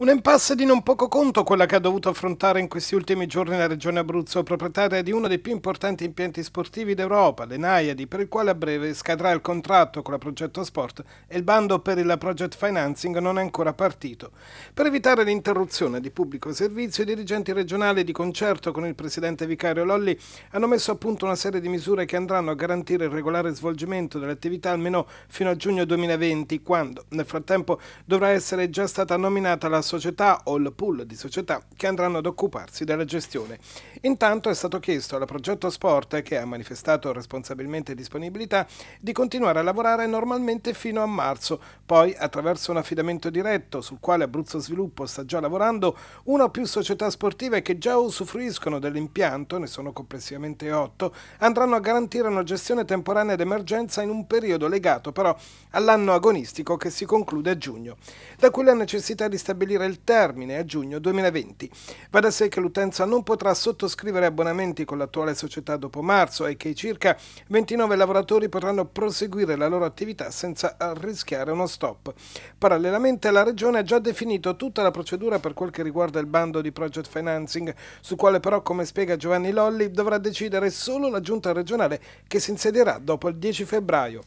Un impasse di non poco conto quella che ha dovuto affrontare in questi ultimi giorni la regione Abruzzo, proprietaria di uno dei più importanti impianti sportivi d'Europa, le Naiadi, per il quale a breve scadrà il contratto con la Progetto Sport e il bando per il project financing non è ancora partito. Per evitare l'interruzione di pubblico servizio, i dirigenti regionali di concerto con il presidente vicario Lolli hanno messo a punto una serie di misure che andranno a garantire il regolare svolgimento dell'attività almeno fino a giugno 2020, quando nel frattempo dovrà essere già stata nominata la società o il pool di società che andranno ad occuparsi della gestione. Intanto è stato chiesto alla Progetto Sport, che ha manifestato responsabilmente disponibilità, di continuare a lavorare normalmente fino a marzo, poi attraverso un affidamento diretto sul quale Abruzzo Sviluppo sta già lavorando, una o più società sportive che già usufruiscono dell'impianto, ne sono complessivamente otto, andranno a garantire una gestione temporanea d'emergenza in un periodo legato però all'anno agonistico che si conclude a giugno, da qui la necessità di stabilire scattire il termine a giugno 2020. Va da sé che l'utenza non potrà sottoscrivere abbonamenti con l'attuale società dopo marzo e che circa 29 lavoratori potranno proseguire la loro attività senza rischiare uno stop. Parallelamente la Regione ha già definito tutta la procedura per quel che riguarda il bando di project financing, su quale però, come spiega Giovanni Lolli, dovrà decidere solo la giunta regionale che si insedierà dopo il 10 febbraio.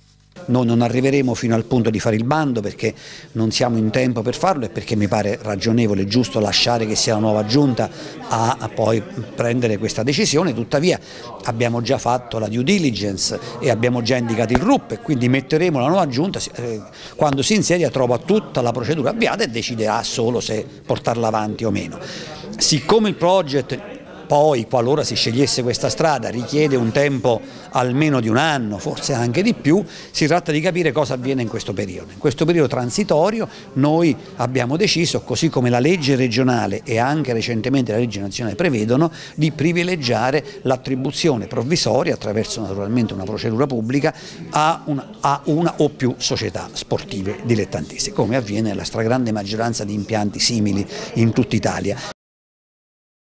Noi non arriveremo fino al punto di fare il bando perché non siamo in tempo per farlo e perché mi pare ragionevole e giusto lasciare che sia la nuova giunta a, poi prendere questa decisione, tuttavia abbiamo già fatto la due diligence e abbiamo già indicato il RUP e quindi metteremo la nuova giunta, eh, quando si insedia trova tutta la procedura avviata e deciderà solo se portarla avanti o meno. Siccome il project poi qualora si scegliesse questa strada richiede un tempo almeno di un anno, forse anche di più, si tratta di capire cosa avviene in questo periodo. In questo periodo transitorio noi abbiamo deciso, così come la legge regionale e anche recentemente la legge nazionale prevedono, di privilegiare l'attribuzione provvisoria attraverso naturalmente una procedura pubblica a una, a una o più società sportive dilettantiste, come avviene nella stragrande maggioranza di impianti simili in tutta Italia.